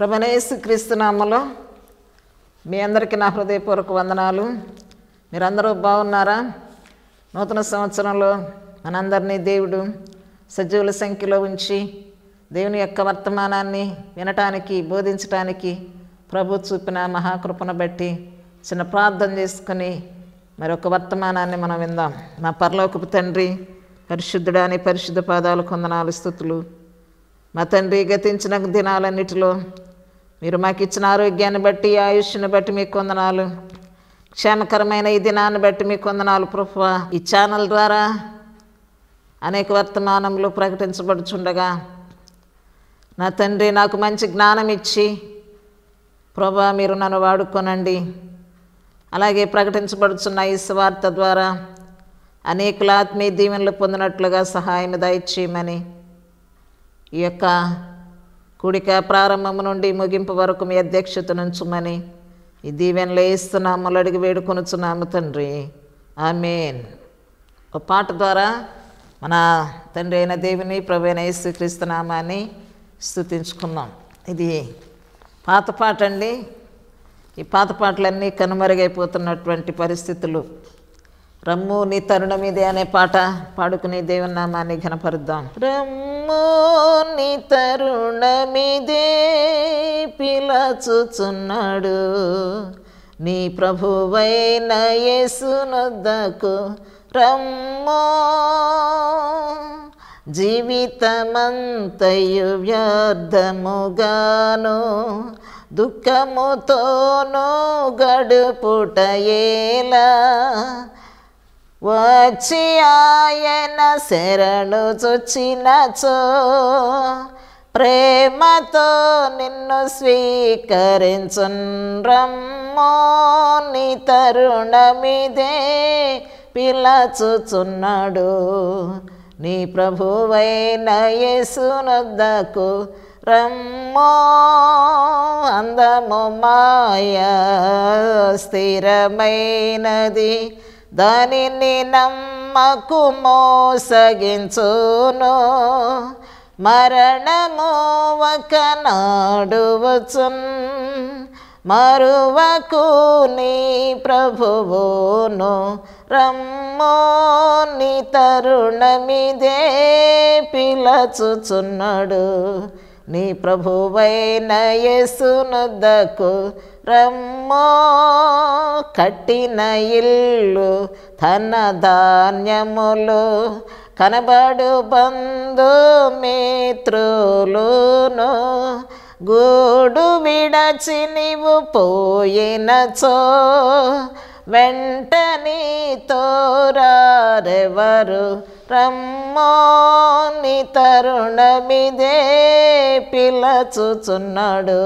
ప్రభనేసు క్రీస్తునామలో మీ అందరికీ నా హృదయపూర్వక వందనాలు మీరందరూ బాగున్నారా నూతన సంవత్సరంలో మనందరినీ దేవుడు సజీవుల సంఖ్యలో ఉంచి దేవుని యొక్క వర్తమానాన్ని వినటానికి బోధించటానికి ప్రభు చూపిన మహాకృపను బట్టి చిన్న ప్రార్థన చేసుకుని మరి ఒక వర్తమానాన్ని మనం విందాం మా పరలోకపు తండ్రి పరిశుద్ధుడాని పరిశుద్ధ పాదాలు కొందనాలు స్థుతులు మా తండ్రి గతించిన దినాలన్నిటిలో మీరు మాకు ఇచ్చిన ఆరోగ్యాన్ని బట్టి ఆయుష్ని బట్టి మీకు కొందనాలు క్షేమకరమైన ఈ దినాన్ని బట్టి మీకు కొందనాలు ప్రభు ఈ ఛానల్ ద్వారా అనేక వర్తమానంలో ప్రకటించబడుచుండగా నా తండ్రి నాకు మంచి జ్ఞానం ఇచ్చి ప్రభా మీరు నన్ను వాడుకోనండి అలాగే ప్రకటించబడుచున్న ఈ స్వార్త ద్వారా అనేకుల ఆత్మీయ దీవెనలు పొందినట్లుగా సహాయం దయచేయమని ఈ యొక్క కూడిక ప్రారంభము నుండి ముగింపు వరకు మీ అధ్యక్షతనుంచుమని ఈ దీవెనలో ఇస్తున్నాము అడిగి వేడుకొనుచున్నాము తండ్రి ఆమెన్ ఒక పాట ద్వారా మన తండ్రి అయిన దేవుని అయిన యేసుక్రీస్తునామాన్ని స్థుతించుకున్నాం ఇది పాత పాట అండి ఈ పాత పాటలన్నీ కనుమరుగైపోతున్నటువంటి పరిస్థితులు రమ్ము నీ తరుణమిదే అనే పాట పాడుకుని దేవనామాన్ని నామాన్ని ఘనపరుద్దాం రమ్ము నీ తరుణమిదే పిలచుచున్నాడు నీ ప్రభువైన యేసునొద్దకు రమ్మో జీవితమంతయు వ్యర్థముగాను దుఃఖముతోనూ గడుపుటయేలా వచ్చి ఆయన శరణు చొచ్చినచో ప్రేమతో నిన్ను స్వీకరించున్రమ్మో నీ తరుణమిదే పిల్లచుచున్నాడు నీ ప్రభువైన యేసునొద్దకు రమ్మో అందము మాయ స్థిరమైనది దానిని నమ్మకు మోసగించును మరణము ఒకనాడు వచ్చున్ మరువకు నీ ప్రభువును రమ్మో నీ తరుణమిదే పిలచుచున్నాడు నీ ప్రభువైన యసునుద్దకు రమ్మో కట్టిన ఇల్లు తన ధాన్యములు కనబడు బంధు మిత్రులును గూడు విడచి నీవు పోయినచో వెంటని తోరారెవరు రమ్మోని తరుణమిదే చూచున్నాడు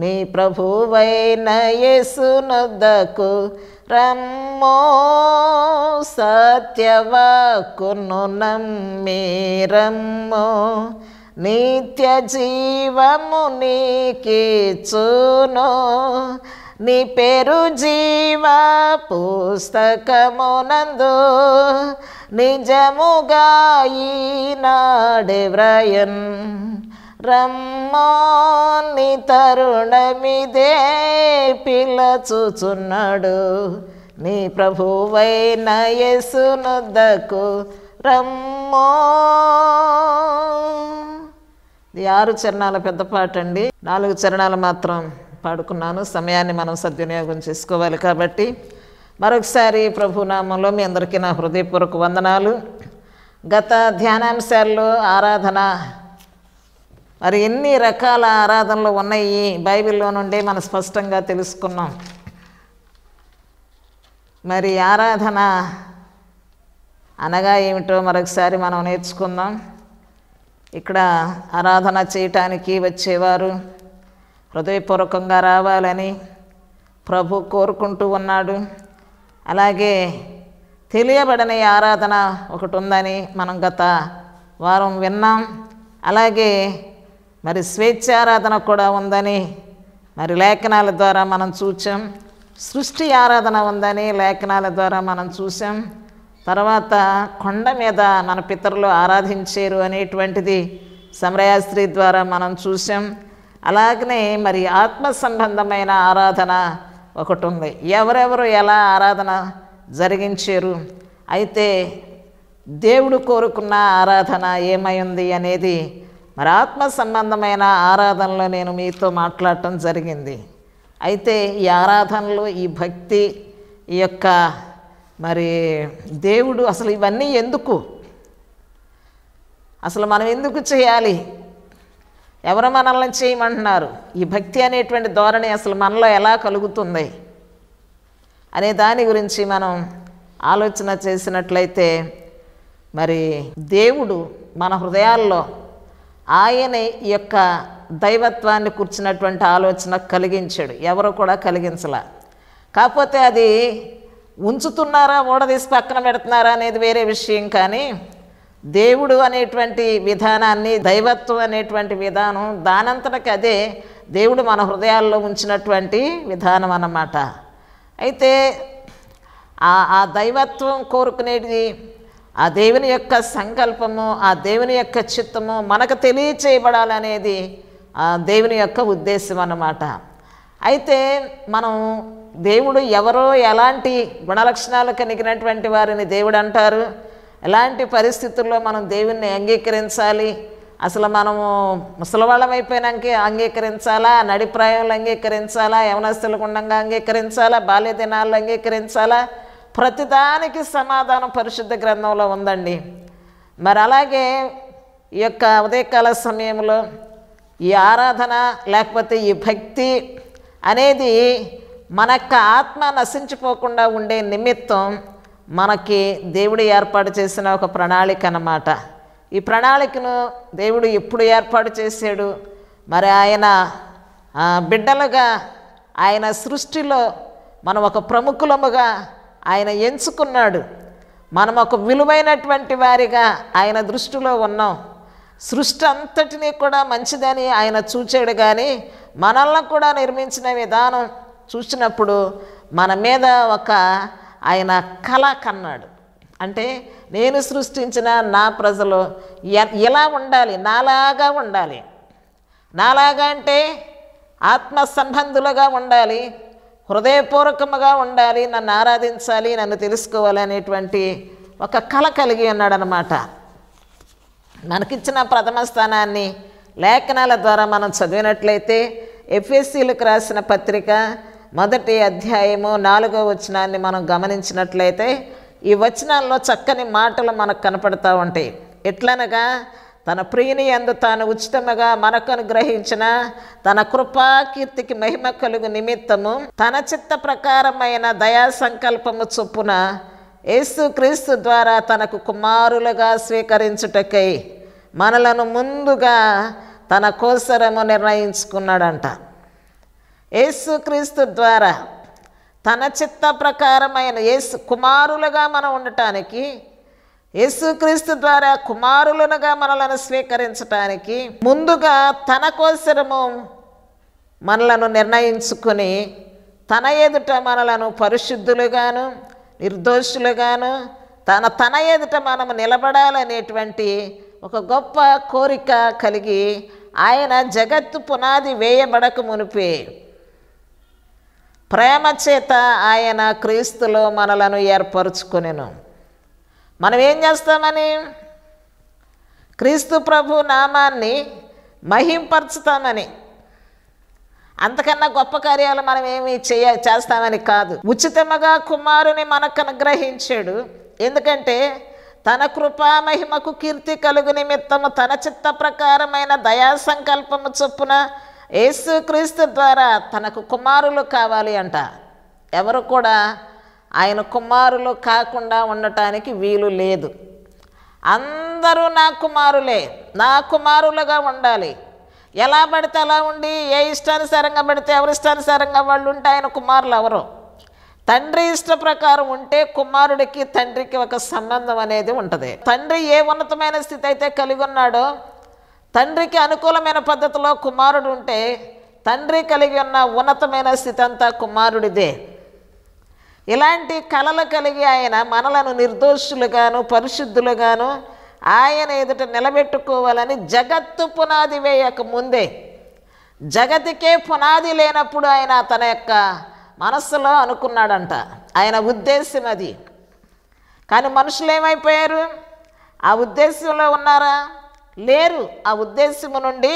నీ ప్రభువైన యేసునొద్దకు రమ్మో సత్యవాకును నమ్మి రమ్మో నిత్య జీవము నీకిచ్చును నీ పేరు జీవ పుస్తకమునందు నిజముగా ఈనాడు వ్రయన్ రమ్మాని తరుణమిదే చూచున్నాడు నీ ప్రభువైన యేసునుద్దకు రమ్మో ఇది ఆరు చరణాల పెద్ద పాట అండి నాలుగు చరణాలు మాత్రం పాడుకున్నాను సమయాన్ని మనం సద్వినియోగం చేసుకోవాలి కాబట్టి మరొకసారి ప్రభునామంలో మీ అందరికీ నా హృదయపూర్వక వందనాలు గత ధ్యానాంశాల్లో ఆరాధన మరి ఎన్ని రకాల ఆరాధనలు ఉన్నాయి బైబిల్లో నుండి మనం స్పష్టంగా తెలుసుకున్నాం మరి ఆరాధన అనగా ఏమిటో మరొకసారి మనం నేర్చుకుందాం ఇక్కడ ఆరాధన చేయటానికి వచ్చేవారు హృదయపూర్వకంగా రావాలని ప్రభు కోరుకుంటూ ఉన్నాడు అలాగే తెలియబడని ఆరాధన ఒకటి ఉందని మనం గత వారం విన్నాం అలాగే మరి స్వేచ్ఛారాధన కూడా ఉందని మరి లేఖనాల ద్వారా మనం చూసాం సృష్టి ఆరాధన ఉందని లేఖనాల ద్వారా మనం చూసాం తర్వాత కొండ మీద మన పితరులు ఆరాధించారు అనేటువంటిది సమరయాస్త్రి ద్వారా మనం చూసాం అలాగనే మరి ఆత్మ సంబంధమైన ఆరాధన ఒకటి ఉంది ఎవరెవరు ఎలా ఆరాధన జరిగించారు అయితే దేవుడు కోరుకున్న ఆరాధన ఏమై ఉంది అనేది మరి ఆత్మ సంబంధమైన ఆరాధనలో నేను మీతో మాట్లాడటం జరిగింది అయితే ఈ ఆరాధనలు ఈ భక్తి ఈ యొక్క మరి దేవుడు అసలు ఇవన్నీ ఎందుకు అసలు మనం ఎందుకు చేయాలి ఎవరు మనల్ని చేయమంటున్నారు ఈ భక్తి అనేటువంటి ధోరణి అసలు మనలో ఎలా కలుగుతుంది అనే దాని గురించి మనం ఆలోచన చేసినట్లయితే మరి దేవుడు మన హృదయాల్లో ఆయన యొక్క దైవత్వాన్ని కూర్చున్నటువంటి ఆలోచన కలిగించాడు ఎవరు కూడా కలిగించలా కాకపోతే అది ఉంచుతున్నారా ఓడదీసి పక్కన పెడుతున్నారా అనేది వేరే విషయం కానీ దేవుడు అనేటువంటి విధానాన్ని దైవత్వం అనేటువంటి విధానం దానంతటకి అదే దేవుడు మన హృదయాల్లో ఉంచినటువంటి విధానం అన్నమాట అయితే ఆ దైవత్వం కోరుకునేది ఆ దేవుని యొక్క సంకల్పము ఆ దేవుని యొక్క చిత్తము మనకు తెలియచేయబడాలనేది దేవుని యొక్క ఉద్దేశం అన్నమాట అయితే మనం దేవుడు ఎవరో ఎలాంటి గుణలక్షణాలు కలిగినటువంటి వారిని దేవుడు అంటారు ఎలాంటి పరిస్థితుల్లో మనం దేవుణ్ణి అంగీకరించాలి అసలు మనము ముసలవాళ్ళం అయిపోయినాక అంగీకరించాలా నడిప్రాయంలో అంగీకరించాలా యవనస్తులకు ఉండగా అంగీకరించాలా బాల్య దినాల్లో అంగీకరించాలా ప్రతిదానికి సమాధానం పరిశుద్ధ గ్రంథంలో ఉందండి మరి అలాగే ఈ యొక్క ఉదయకాల సమయంలో ఈ ఆరాధన లేకపోతే ఈ భక్తి అనేది మన యొక్క ఆత్మ నశించిపోకుండా ఉండే నిమిత్తం మనకి దేవుడు ఏర్పాటు చేసిన ఒక ప్రణాళిక అన్నమాట ఈ ప్రణాళికను దేవుడు ఎప్పుడు ఏర్పాటు చేశాడు మరి ఆయన బిడ్డలుగా ఆయన సృష్టిలో మనం ఒక ప్రముఖులముగా ఆయన ఎంచుకున్నాడు మనం ఒక విలువైనటువంటి వారిగా ఆయన దృష్టిలో ఉన్నాం సృష్టి అంతటినీ కూడా మంచిదని ఆయన చూచాడు కానీ మనల్ని కూడా నిర్మించిన విధానం చూసినప్పుడు మన మీద ఒక ఆయన కళ కన్నాడు అంటే నేను సృష్టించిన నా ప్రజలు ఇలా ఉండాలి నాలాగా ఉండాలి నాలాగా అంటే ఆత్మ సంబంధులుగా ఉండాలి హృదయపూర్వకముగా ఉండాలి నన్ను ఆరాధించాలి నన్ను తెలుసుకోవాలి అనేటువంటి ఒక కళ కలిగి ఉన్నాడనమాట మనకిచ్చిన ప్రథమ స్థానాన్ని లేఖనాల ద్వారా మనం చదివినట్లయితే ఎఫ్ఎస్సీలకు రాసిన పత్రిక మొదటి అధ్యాయము నాలుగో వచనాన్ని మనం గమనించినట్లయితే ఈ వచనాల్లో చక్కని మాటలు మనకు కనపడుతూ ఉంటాయి ఎట్లనగా తన ప్రియుని ఎందు తాను ఉచితముగా మనకు గ్రహించిన తన కృపాకీర్తికి మహిమ కలుగు నిమిత్తము తన చిత్త ప్రకారమైన దయా సంకల్పము చొప్పున యేసుక్రీస్తు ద్వారా తనకు కుమారులుగా స్వీకరించుటకై మనలను ముందుగా తన కోసరము నిర్ణయించుకున్నాడంట యేసుక్రీస్తు ద్వారా తన చిత్త ప్రకారమైన యేసు కుమారులుగా మనం ఉండటానికి యేసుక్రీస్తు ద్వారా కుమారులనుగా మనలను స్వీకరించటానికి ముందుగా తన కోసరము మనలను నిర్ణయించుకుని తన ఎదుట మనలను పరిశుద్ధులుగాను నిర్దోషులుగాను తన తన ఎదుట మనము నిలబడాలనేటువంటి ఒక గొప్ప కోరిక కలిగి ఆయన జగత్తు పునాది వేయబడక మునిపే ప్రేమ చేత ఆయన క్రీస్తులో మనలను ఏర్పరచుకునేను మనం ఏం చేస్తామని క్రీస్తు ప్రభు నామాన్ని మహింపరచుతామని అంతకన్నా గొప్ప కార్యాలు మనం ఏమి చేయ చేస్తామని కాదు ఉచితముగా కుమారుని మనకు అనుగ్రహించాడు ఎందుకంటే తన కృపా మహిమకు కీర్తి కలుగు నిమిత్తము తన చిత్త ప్రకారమైన దయా సంకల్పము చొప్పున క్రీస్తు ద్వారా తనకు కుమారులు కావాలి అంట ఎవరు కూడా ఆయన కుమారులు కాకుండా ఉండటానికి వీలు లేదు అందరూ నా కుమారులే నా కుమారులుగా ఉండాలి ఎలా పడితే అలా ఉండి ఏ ఇష్టానుసారంగా పడితే ఎవరి ఇష్టానుసారంగా వాళ్ళు ఉంటే ఆయన కుమారులు ఎవరు తండ్రి ఇష్ట ప్రకారం ఉంటే కుమారుడికి తండ్రికి ఒక సంబంధం అనేది ఉంటుంది తండ్రి ఏ ఉన్నతమైన స్థితి అయితే కలిగి ఉన్నాడో తండ్రికి అనుకూలమైన పద్ధతిలో కుమారుడు ఉంటే తండ్రి కలిగి ఉన్న ఉన్నతమైన స్థితి అంతా కుమారుడిదే ఇలాంటి కళలు కలిగి ఆయన మనలను నిర్దోషులుగాను పరిశుద్ధులుగాను ఆయన ఎదుట నిలబెట్టుకోవాలని జగత్తు పునాది వేయక ముందే జగతికే పునాది లేనప్పుడు ఆయన తన యొక్క మనస్సులో అనుకున్నాడంట ఆయన ఉద్దేశం అది కానీ మనుషులు ఏమైపోయారు ఆ ఉద్దేశంలో ఉన్నారా లేరు ఆ ఉద్దేశము నుండి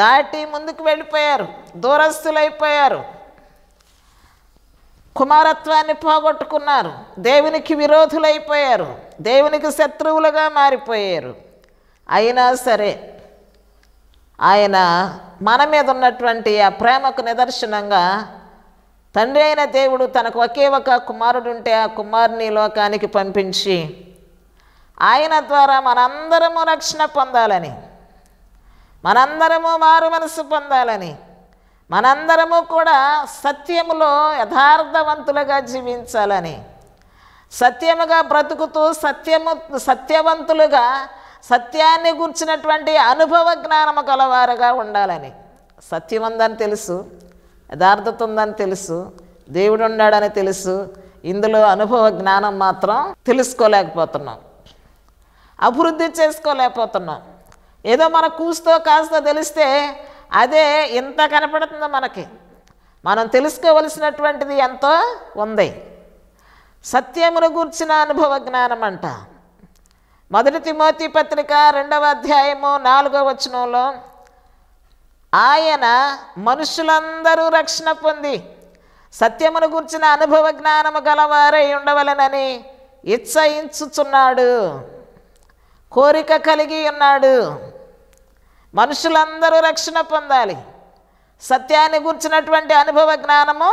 దాటి ముందుకు వెళ్ళిపోయారు దూరస్తులైపోయారు కుమారత్వాన్ని పోగొట్టుకున్నారు దేవునికి విరోధులైపోయారు దేవునికి శత్రువులుగా మారిపోయారు అయినా సరే ఆయన మన మీద ఉన్నటువంటి ఆ ప్రేమకు నిదర్శనంగా తండ్రి అయిన దేవుడు తనకు ఒకే ఒక కుమారుడు ఉంటే ఆ కుమారుని లోకానికి పంపించి ఆయన ద్వారా మనందరము రక్షణ పొందాలని మనందరము మారు మనసు పొందాలని మనందరము కూడా సత్యములో యథార్థవంతులుగా జీవించాలని సత్యముగా బ్రతుకుతూ సత్యము సత్యవంతులుగా సత్యాన్ని గుర్చినటువంటి అనుభవ జ్ఞానము గలవారుగా ఉండాలని సత్యం ఉందని తెలుసు యథార్థత ఉందని తెలుసు దేవుడు ఉన్నాడని తెలుసు ఇందులో అనుభవ జ్ఞానం మాత్రం తెలుసుకోలేకపోతున్నాం అభివృద్ధి చేసుకోలేకపోతున్నాం ఏదో మన కూస్తో కాస్త తెలిస్తే అదే ఇంత కనపడుతుంది మనకి మనం తెలుసుకోవలసినటువంటిది ఎంతో ఉంది సత్యమును గూర్చిన అనుభవ జ్ఞానం అంట మొదటి తిమోతి పత్రిక రెండవ అధ్యాయము నాలుగవ వచనంలో ఆయన మనుషులందరూ రక్షణ పొంది సత్యమును గూర్చిన అనుభవ జ్ఞానము గలవారై ఉండవలనని ఇచ్చయించుచున్నాడు కోరిక కలిగి ఉన్నాడు మనుషులందరూ రక్షణ పొందాలి సత్యాన్ని గుర్చినటువంటి అనుభవ జ్ఞానము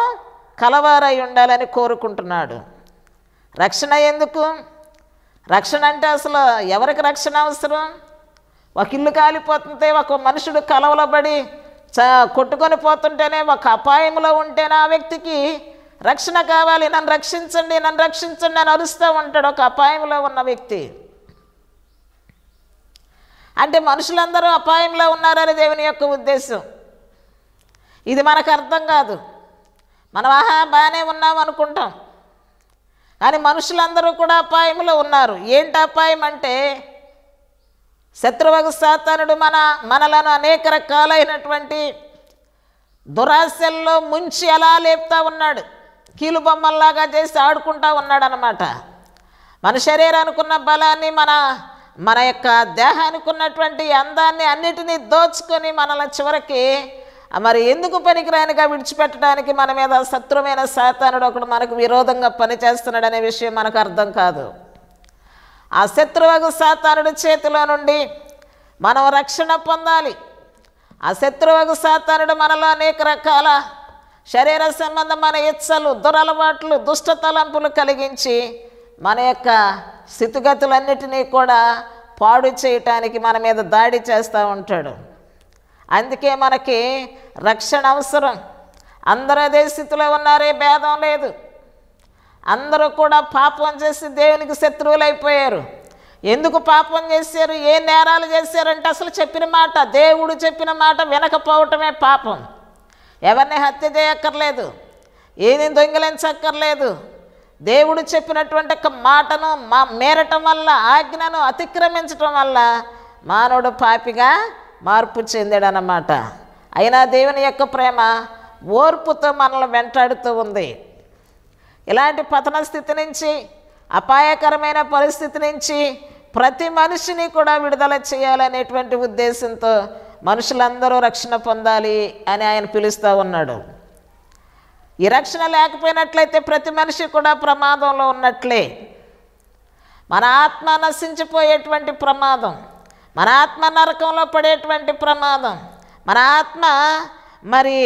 కలవారై ఉండాలని కోరుకుంటున్నాడు రక్షణ ఎందుకు రక్షణ అంటే అసలు ఎవరికి రక్షణ అవసరం ఒక ఇల్లు కాలిపోతుంటే ఒక మనుషుడు కలవలబడి చ కొట్టుకొని పోతుంటేనే ఒక అపాయంలో ఉంటేనే ఆ వ్యక్తికి రక్షణ కావాలి నన్ను రక్షించండి నన్ను రక్షించండి అని అరుస్తూ ఉంటాడు ఒక అపాయంలో ఉన్న వ్యక్తి అంటే మనుషులందరూ అపాయంలో ఉన్నారని దేవుని యొక్క ఉద్దేశం ఇది మనకు అర్థం కాదు మనం ఆహా బాగానే ఉన్నాం అనుకుంటాం కానీ మనుషులందరూ కూడా అపాయంలో ఉన్నారు ఏంటి అపాయం అంటే శత్రువగు సాతనుడు మన మనలను అనేక రకాలైనటువంటి దురాశల్లో ముంచి అలా లేపుతా ఉన్నాడు కీలుబొమ్మల్లాగా చేసి ఆడుకుంటూ ఉన్నాడు అనమాట మన శరీరానికి ఉన్న బలాన్ని మన మన యొక్క దేహానికి ఉన్నటువంటి అందాన్ని అన్నిటినీ దోచుకొని మనల్ని చివరికి మరి ఎందుకు పనికిరానిగా విడిచిపెట్టడానికి మన మీద శత్రువైన శాతానుడు ఒకడు మనకు విరోధంగా పనిచేస్తున్నాడనే విషయం మనకు అర్థం కాదు ఆ శత్రువగు శాతానుడి చేతిలో నుండి మనం రక్షణ పొందాలి ఆ శత్రువు శాతానుడు మనలో అనేక రకాల శరీర సంబంధమైన ఇచ్చలు దురలవాట్లు దుష్ట తలంపులు కలిగించి మన యొక్క స్థితిగతులన్నిటినీ కూడా పాడు చేయటానికి మన మీద దాడి చేస్తూ ఉంటాడు అందుకే మనకి రక్షణ అవసరం అందరూ అదే స్థితిలో ఉన్నారే భేదం లేదు అందరూ కూడా పాపం చేసి దేవునికి శత్రువులు అయిపోయారు ఎందుకు పాపం చేశారు ఏ నేరాలు చేశారంటే అసలు చెప్పిన మాట దేవుడు చెప్పిన మాట వినకపోవటమే పాపం ఎవరిని హత్య చేయక్కర్లేదు ఏది దొంగిలించక్కర్లేదు దేవుడు చెప్పినటువంటి ఒక మాటను మా మేరటం వల్ల ఆజ్ఞను అతిక్రమించటం వల్ల మానవుడు పాపిగా మార్పు చెందాడనమాట అయినా దేవుని యొక్క ప్రేమ ఓర్పుతో మనల్ని వెంటాడుతూ ఉంది ఇలాంటి పతన స్థితి నుంచి అపాయకరమైన పరిస్థితి నుంచి ప్రతి మనిషిని కూడా విడుదల చేయాలనేటువంటి ఉద్దేశంతో మనుషులందరూ రక్షణ పొందాలి అని ఆయన పిలుస్తూ ఉన్నాడు ఈ రక్షణ లేకపోయినట్లయితే ప్రతి మనిషి కూడా ప్రమాదంలో ఉన్నట్లే మన ఆత్మ నశించిపోయేటువంటి ప్రమాదం మన ఆత్మ నరకంలో పడేటువంటి ప్రమాదం మన ఆత్మ మరి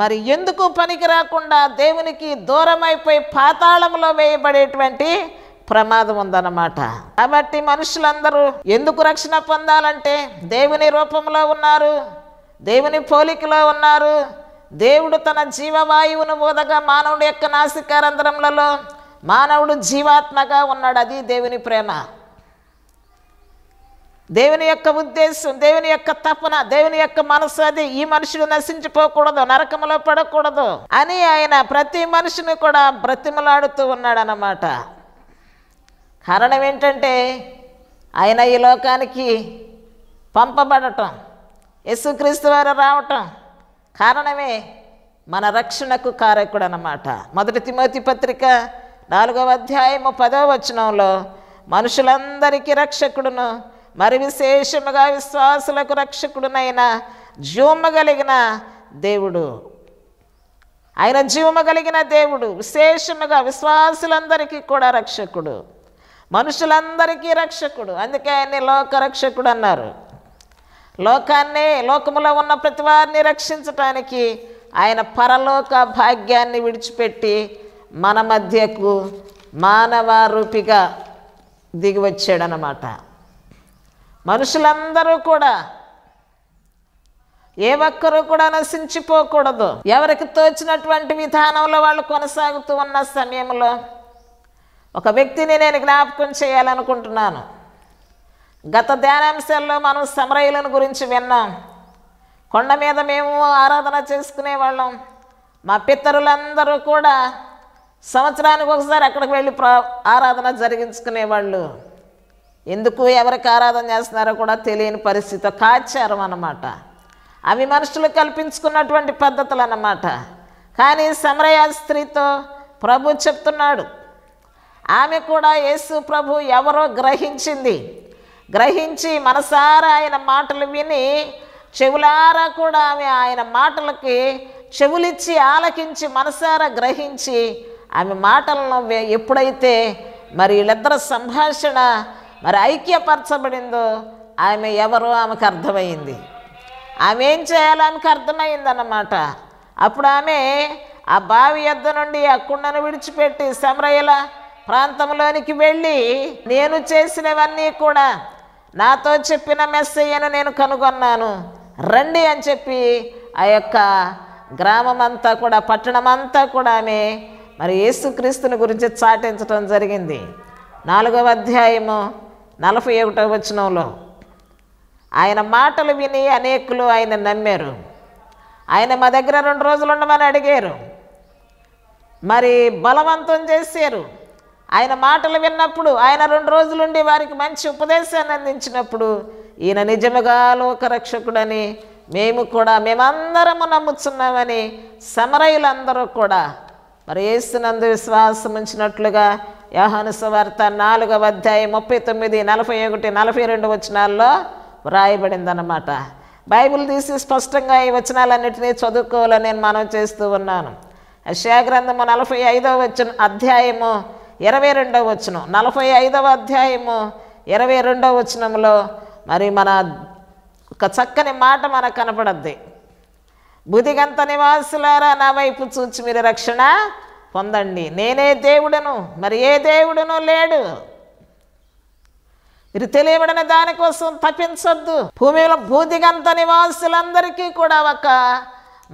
మరి ఎందుకు పనికి రాకుండా దేవునికి దూరమైపోయి పాతాళంలో వేయబడేటువంటి ప్రమాదం ఉందన్నమాట కాబట్టి మనుషులందరూ ఎందుకు రక్షణ పొందాలంటే దేవుని రూపంలో ఉన్నారు దేవుని పోలికలో ఉన్నారు దేవుడు తన జీవవాయువును బోధగా మానవుడు యొక్క నాసికారంధ్రములలో మానవుడు జీవాత్మగా ఉన్నాడు అది దేవుని ప్రేమ దేవుని యొక్క ఉద్దేశం దేవుని యొక్క తపన దేవుని యొక్క మనసు అది ఈ మనుషులు నశించిపోకూడదు నరకములో పడకూడదు అని ఆయన ప్రతి మనిషిని కూడా బ్రతిమలాడుతూ అన్నమాట కారణం ఏంటంటే ఆయన ఈ లోకానికి పంపబడటం యేసుక్రీస్తు వారు రావటం కారణమే మన రక్షణకు కారకుడు అన్నమాట మొదటి తిమోతి పత్రిక నాలుగవ అధ్యాయము పదవ వచనంలో మనుషులందరికీ రక్షకుడును మరి విశేషముగా విశ్వాసులకు రక్షకుడునైన జీవము కలిగిన దేవుడు ఆయన జీవము కలిగిన దేవుడు విశేషముగా విశ్వాసులందరికీ కూడా రక్షకుడు మనుషులందరికీ రక్షకుడు అందుకే ఆయన్ని లోక రక్షకుడు అన్నారు లోకాన్ని లోకములో ఉన్న ప్రతి వారిని రక్షించటానికి ఆయన పరలోక భాగ్యాన్ని విడిచిపెట్టి మన మధ్యకు మానవ రూపిగా దిగివచ్చాడనమాట మనుషులందరూ కూడా ఏ ఒక్కరూ కూడా నశించిపోకూడదు ఎవరికి తోచినటువంటి విధానంలో వాళ్ళు కొనసాగుతూ ఉన్న సమయంలో ఒక వ్యక్తిని నేను జ్ఞాపకం చేయాలనుకుంటున్నాను గత ధ్యానాంశాల్లో మనం సమరయులను గురించి విన్నాం కొండ మీద మేము ఆరాధన చేసుకునే వాళ్ళం మా పితరులందరూ కూడా సంవత్సరానికి ఒకసారి అక్కడికి వెళ్ళి ప్ర ఆరాధన జరిగించుకునేవాళ్ళు ఎందుకు ఎవరికి ఆరాధన చేస్తున్నారో కూడా తెలియని పరిస్థితి కాచారం అన్నమాట అవి మనుషులు కల్పించుకున్నటువంటి పద్ధతులు అన్నమాట కానీ సమరయ స్త్రీతో ప్రభు చెప్తున్నాడు ఆమె కూడా యేసు ప్రభు ఎవరో గ్రహించింది గ్రహించి మనసారా ఆయన మాటలు విని చెవులారా కూడా ఆమె ఆయన మాటలకి చెవులిచ్చి ఆలకించి మనసారా గ్రహించి ఆమె మాటలను ఎప్పుడైతే మరి వీళ్ళిద్దరు సంభాషణ మరి ఐక్యపరచబడిందో ఆమె ఎవరో ఆమెకు అర్థమైంది ఆమె ఏం చేయాలని అర్థమైందన్నమాట అప్పుడు ఆమె ఆ బావి ఎద్ద నుండి ఆ కుండను విడిచిపెట్టి సమరయ్యల ప్రాంతంలోనికి వెళ్ళి నేను చేసినవన్నీ కూడా నాతో చెప్పిన మెస్సయ్యను నేను కనుగొన్నాను రండి అని చెప్పి ఆ యొక్క గ్రామం అంతా కూడా పట్టణం అంతా కూడా ఆమె మరి యేసుక్రీస్తుని గురించి చాటించడం జరిగింది నాలుగవ అధ్యాయము నలభై ఒకటవ వచనంలో ఆయన మాటలు విని అనేకులు ఆయన నమ్మారు ఆయన మా దగ్గర రెండు రోజులు ఉండమని అడిగారు మరి బలవంతం చేశారు ఆయన మాటలు విన్నప్పుడు ఆయన రెండు రోజులుండి వారికి మంచి ఉపదేశాన్ని అందించినప్పుడు ఈయన నిజముగా లోకరక్షకుడని మేము కూడా మేమందరము నమ్ముతున్నామని సమరయులందరూ కూడా మరి ఏసునందు విశ్వాసం ఉంచినట్లుగా యహానుసవార్త నాలుగవ అధ్యాయం ముప్పై తొమ్మిది నలభై ఒకటి నలభై రెండు వచనాల్లో వ్రాయబడిందన్నమాట బైబిల్ తీసి స్పష్టంగా ఈ వచనాలన్నింటినీ చదువుకోవాలని నేను మనం చేస్తూ ఉన్నాను గ్రంథము నలభై ఐదవ వచ్చిన అధ్యాయము ఇరవై రెండవ వచనం నలభై ఐదవ అధ్యాయము ఇరవై రెండవ వచనంలో మరి మన ఒక చక్కని మాట మనకు కనపడద్ది బుధిగంత నివాసులారా నా వైపు చూచి మీరు రక్షణ పొందండి నేనే దేవుడను మరి ఏ దేవుడును లేడు మీరు తెలియబడిన దానికోసం తప్పించొద్దు భూమిలో భూదిగంత నివాసులందరికీ కూడా ఒక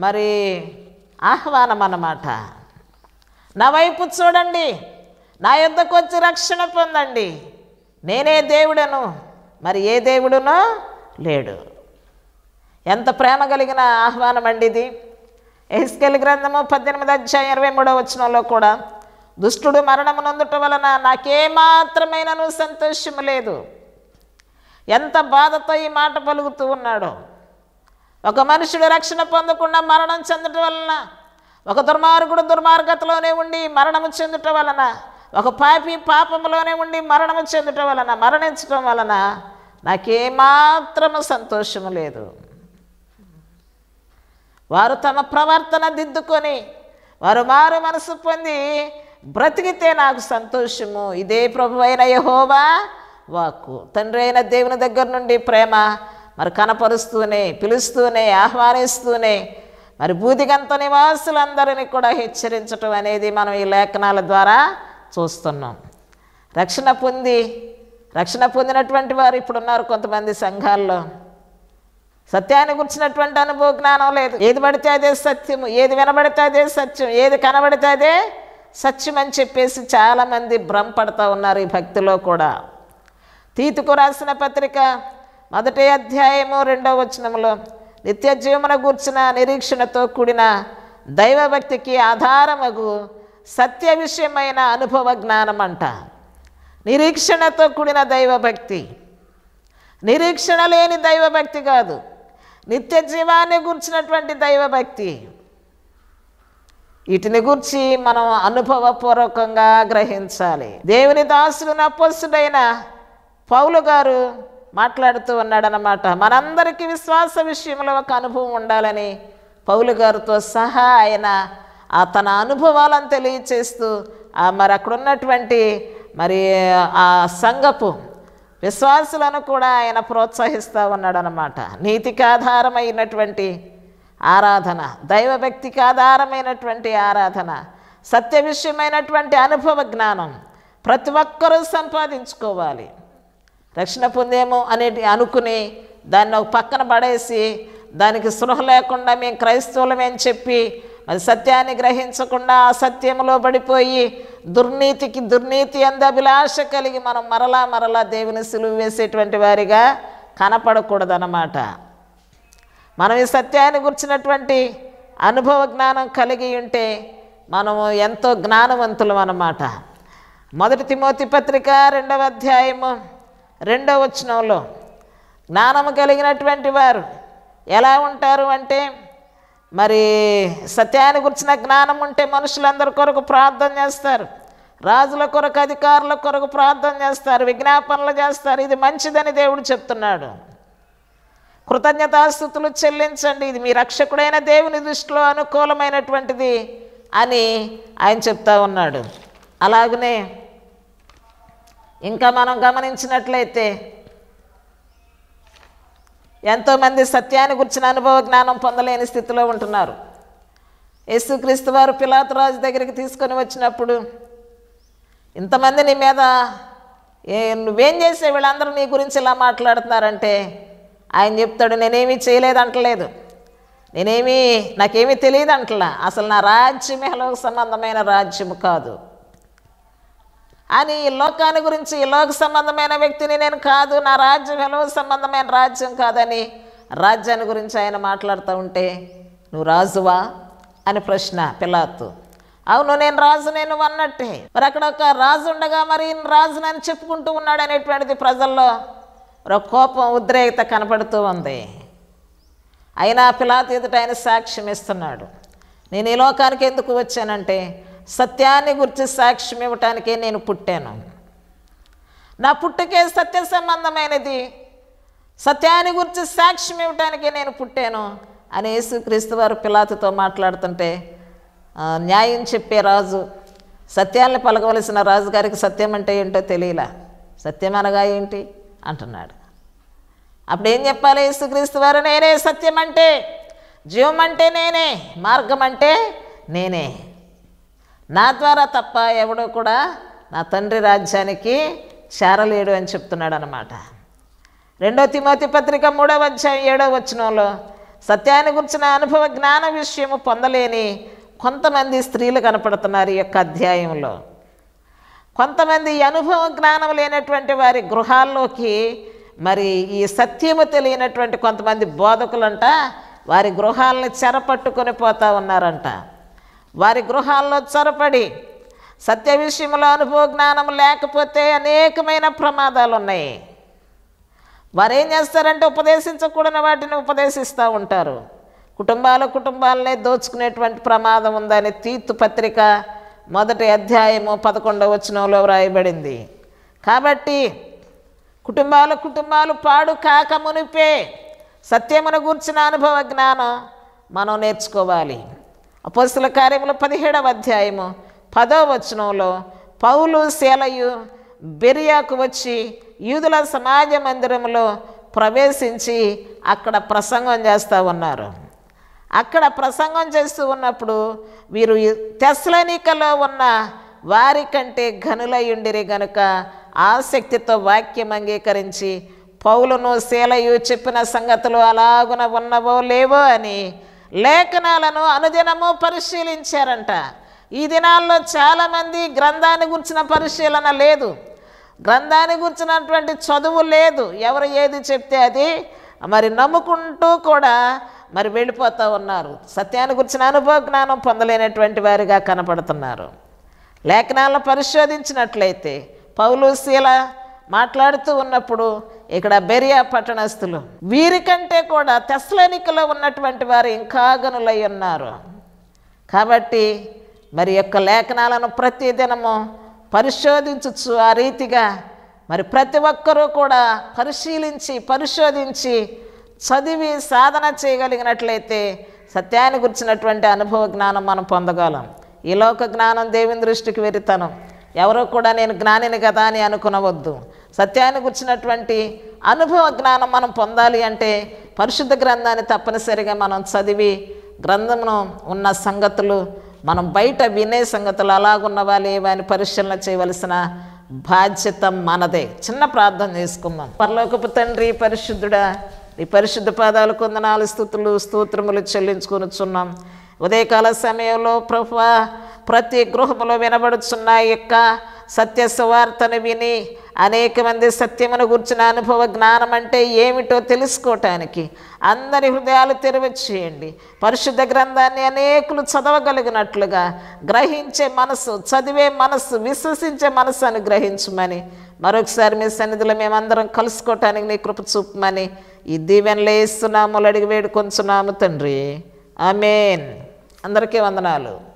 మరి ఆహ్వానం అన్నమాట నా వైపు చూడండి నా యుద్ధకు వచ్చి రక్షణ పొందండి నేనే దేవుడను మరి ఏ దేవుడునో లేడు ఎంత ప్రేమ కలిగిన ఆహ్వానం అండి ఇది ఎస్కెల్ గ్రంథము పద్దెనిమిది అధ్యాయం ఇరవై మూడో వచ్చినలో కూడా దుష్టుడు మరణమునందుట వలన నాకేమాత్రమైనను సంతోషము లేదు ఎంత బాధతో ఈ మాట పలుకుతూ ఉన్నాడో ఒక మనుషుడు రక్షణ పొందకుండా మరణం చెందటం వలన ఒక దుర్మార్గుడు దుర్మార్గతలోనే ఉండి మరణము చెందుట వలన ఒక పాపి పాపంలోనే ఉండి మరణము చెందటం వలన మరణించటం వలన నాకేమాత్రము సంతోషము లేదు వారు తమ ప్రవర్తన దిద్దుకొని వారు మారు మనసు పొంది బ్రతికితే నాకు సంతోషము ఇదే ప్రభు అయిన యహోవా వాక్కు తండ్రి అయిన దేవుని దగ్గర నుండి ప్రేమ మరి కనపరుస్తూనే పిలుస్తూనే ఆహ్వానిస్తూనే మరి బూదిగంత నివాసులందరినీ కూడా హెచ్చరించటం అనేది మనం ఈ లేఖనాల ద్వారా చూస్తున్నాం రక్షణ పొంది రక్షణ పొందినటువంటి వారు ఇప్పుడున్నారు కొంతమంది సంఘాల్లో సత్యాన్ని గుర్చినటువంటి అనుభవ జ్ఞానం లేదు ఏది పడితే అదే సత్యము ఏది వినబడితే అదే సత్యం ఏది కనబడితే అదే సత్యం అని చెప్పేసి చాలామంది భ్రమపడతా ఉన్నారు ఈ భక్తిలో కూడా తీతుకు రాసిన పత్రిక మొదటి అధ్యాయము రెండవ వచనంలో నిత్య జీవన గూర్చిన నిరీక్షణతో కూడిన దైవభక్తికి ఆధారమగు సత్య విషయమైన అనుభవ జ్ఞానం అంట నిరీక్షణతో కూడిన దైవభక్తి నిరీక్షణ లేని దైవభక్తి కాదు నిత్య జీవాన్ని గుర్చినటువంటి దైవభక్తి వీటిని గురించి మనం అనుభవపూర్వకంగా గ్రహించాలి దేవుని దాసులు నపస్సుడైన పౌలు గారు మాట్లాడుతూ ఉన్నాడనమాట మనందరికీ విశ్వాస విషయంలో ఒక అనుభవం ఉండాలని పౌలు గారితో సహా ఆయన ఆ తన అనుభవాలను తెలియచేస్తూ మరి అక్కడ ఉన్నటువంటి మరి ఆ సంగపు విశ్వాసులను కూడా ఆయన ప్రోత్సహిస్తూ ఉన్నాడనమాట నీతికి ఆధారమైనటువంటి ఆరాధన దైవభక్తికి ఆధారమైనటువంటి ఆరాధన సత్య విషయమైనటువంటి అనుభవ జ్ఞానం ప్రతి ఒక్కరూ సంపాదించుకోవాలి రక్షణ పొందేమో అనేది అనుకుని దాన్ని ఒక పక్కన పడేసి దానికి సృహ లేకుండా మేము క్రైస్తవులమేని చెప్పి అది సత్యాన్ని గ్రహించకుండా అసత్యంలో పడిపోయి దుర్నీతికి దుర్నీతి అంద అభిలాష కలిగి మనం మరలా మరలా దేవుని సులువు వేసేటువంటి వారిగా కనపడకూడదన్నమాట మనం ఈ సత్యాన్ని గుర్చినటువంటి అనుభవ జ్ఞానం కలిగి ఉంటే మనము ఎంతో జ్ఞానవంతులం అన్నమాట మొదటి తిమోతి పత్రిక రెండవ అధ్యాయము రెండవ వచనంలో జ్ఞానము కలిగినటువంటి వారు ఎలా ఉంటారు అంటే మరి సత్యాన్ని గురించిన జ్ఞానం ఉంటే మనుషులందరి కొరకు ప్రార్థన చేస్తారు రాజుల కొరకు అధికారుల కొరకు ప్రార్థన చేస్తారు విజ్ఞాపనలు చేస్తారు ఇది మంచిదని దేవుడు చెప్తున్నాడు కృతజ్ఞతాస్థుతులు చెల్లించండి ఇది మీ రక్షకుడైన దేవుని దృష్టిలో అనుకూలమైనటువంటిది అని ఆయన చెప్తా ఉన్నాడు అలాగనే ఇంకా మనం గమనించినట్లయితే ఎంతోమంది సత్యాన్ని గురించిన అనుభవ జ్ఞానం పొందలేని స్థితిలో ఉంటున్నారు యేసుక్రీస్తు వారు పిలాతరాజు దగ్గరికి తీసుకొని వచ్చినప్పుడు ఇంతమంది నీ మీద నువ్వేం చేసే వీళ్ళందరూ నీ గురించి ఇలా మాట్లాడుతున్నారంటే ఆయన చెప్తాడు నేనేమీ చేయలేదు అంటలేదు నేనేమీ నాకేమీ తెలియదు అంటలా అసలు నా రాజ్యమే సంబంధమైన రాజ్యము కాదు అని ఈ లోకాన్ని గురించి ఈ లోక సంబంధమైన వ్యక్తిని నేను కాదు నా రాజ్యం ఎలా సంబంధమైన రాజ్యం కాదని రాజ్యాన్ని గురించి ఆయన మాట్లాడుతూ ఉంటే నువ్వు రాజువా అని ప్రశ్న పిల్లాత్తు అవును నేను రాజు నేను అన్నట్టే మరి అక్కడ ఒక రాజు ఉండగా మరి రాజునని చెప్పుకుంటూ ఉన్నాడు అనేటువంటిది ప్రజల్లో ఒక కోపం ఉద్రేకత కనపడుతూ ఉంది అయినా పిలాత్ ఎదుట ఆయన సాక్ష్యం ఇస్తున్నాడు నేను ఈ లోకానికి ఎందుకు వచ్చానంటే సత్యాన్ని గురించి సాక్ష్యం ఇవ్వటానికే నేను పుట్టాను నా పుట్టుకే సత్య సంబంధమైనది సత్యాన్ని గురించి సాక్ష్యం ఇవ్వటానికే నేను పుట్టాను అని క్రీస్తు వారు పిలాతతో మాట్లాడుతుంటే న్యాయం చెప్పే రాజు సత్యాన్ని పలకవలసిన రాజుగారికి సత్యం అంటే ఏంటో తెలియలా సత్యం అనగా ఏంటి అంటున్నాడు అప్పుడు ఏం చెప్పాలి యేసుక్రీస్తు వారు నేనే సత్యం అంటే జీవం అంటే నేనే మార్గం అంటే నేనే నా ద్వారా తప్ప ఎవడో కూడా నా తండ్రి రాజ్యానికి చేరలేడు అని చెప్తున్నాడు అనమాట రెండో తిమోతి పత్రిక మూడవ అధ్యాయం ఏడో వచనంలో సత్యాన్ని గురించిన అనుభవ జ్ఞాన విషయము పొందలేని కొంతమంది స్త్రీలు కనపడుతున్నారు ఈ యొక్క అధ్యాయంలో కొంతమంది అనుభవ జ్ఞానం లేనటువంటి వారి గృహాల్లోకి మరి ఈ సత్యము తెలియనటువంటి కొంతమంది బోధకులంట వారి గృహాలను చెరపట్టుకొని పోతూ ఉన్నారంట వారి గృహాల్లో చొరపడి సత్య విషయంలో అనుభవ జ్ఞానం లేకపోతే అనేకమైన ప్రమాదాలు ఉన్నాయి వారు ఏం చేస్తారంటే ఉపదేశించకూడని వాటిని ఉపదేశిస్తూ ఉంటారు కుటుంబాల కుటుంబాలనే దోచుకునేటువంటి ప్రమాదం ఉందని తీర్తు పత్రిక మొదటి అధ్యాయము పదకొండవ వచనంలో వ్రాయబడింది కాబట్టి కుటుంబాల కుటుంబాలు పాడు కాక మునిపే సత్యమును గూర్చిన అనుభవ జ్ఞానం మనం నేర్చుకోవాలి అపోస్తుల కార్యములు పదిహేడవ అధ్యాయము పదో వచనంలో పౌలు శేలయు బెరియాకు వచ్చి యూదుల సమాజ మందిరంలో ప్రవేశించి అక్కడ ప్రసంగం చేస్తూ ఉన్నారు అక్కడ ప్రసంగం చేస్తూ ఉన్నప్పుడు వీరు తెస్లనికలో ఉన్న వారి కంటే ఘనులయుండిరి గనుక ఆసక్తితో వాక్యం అంగీకరించి పౌలును శీలయు చెప్పిన సంగతులు అలాగున ఉన్నవో లేవో అని లేఖనాలను అనుదినము పరిశీలించారంట ఈ దినాల్లో చాలామంది గ్రంథాన్ని గురించిన పరిశీలన లేదు గ్రంథాన్ని గురించినటువంటి చదువు లేదు ఎవరు ఏది చెప్తే అది మరి నమ్ముకుంటూ కూడా మరి వెళ్ళిపోతూ ఉన్నారు సత్యాన్ని గురించిన అనుభవ జ్ఞానం పొందలేనటువంటి వారిగా కనపడుతున్నారు లేఖనాలను పరిశోధించినట్లయితే పౌలు శీల మాట్లాడుతూ ఉన్నప్పుడు ఇక్కడ బెరియా పట్టణస్థులు వీరికంటే కూడా తెస్లనికలో ఉన్నటువంటి వారు ఇంకా గనులై ఉన్నారు కాబట్టి మరి యొక్క లేఖనాలను ప్రతిదినము పరిశోధించచ్చు ఆ రీతిగా మరి ప్రతి ఒక్కరూ కూడా పరిశీలించి పరిశోధించి చదివి సాధన చేయగలిగినట్లయితే సత్యాన్ని గురించినటువంటి అనుభవ జ్ఞానం మనం పొందగలం ఈ లోక జ్ఞానం దేవుని దృష్టికి వెరితనం ఎవరో కూడా నేను జ్ఞానిని కదా అని అనుకునవద్దు సత్యాన్ని వచ్చినటువంటి అనుభవ జ్ఞానం మనం పొందాలి అంటే పరిశుద్ధ గ్రంథాన్ని తప్పనిసరిగా మనం చదివి గ్రంథమును ఉన్న సంగతులు మనం బయట వినే సంగతులు వాళ్ళు ఏవని పరిశీలన చేయవలసిన బాధ్యత మనదే చిన్న ప్రార్థన చేసుకుందాం పర్లోకపు తండ్రి పరిశుద్ధుడా ఈ పరిశుద్ధ పాదాలు కొందనాలు స్థుతులు స్తోత్రములు చెల్లించుకొనిచున్నాం ఉదయకాల సమయంలో ప్రభు ప్రతి గృహములో వినబడుచున్నాయి యొక్క సత్య సువార్తను విని అనేక మంది సత్యమును కూర్చున్న అనుభవ జ్ఞానం అంటే ఏమిటో తెలుసుకోవటానికి అందరి హృదయాలు తెరవచ్చేయండి పరిశుద్ధ గ్రంథాన్ని అనేకులు చదవగలిగినట్లుగా గ్రహించే మనసు చదివే మనసు విశ్వసించే మనసు అనుగ్రహించమని మరొకసారి మీ సన్నిధిలో మేమందరం కలుసుకోవటానికి మీ కృప చూపమని ఈ దీవెనలు వేస్తున్నాము అడిగి వేడుకొంచున్నాము తండ్రి ఆమెన్ అందరికీ వందనాలు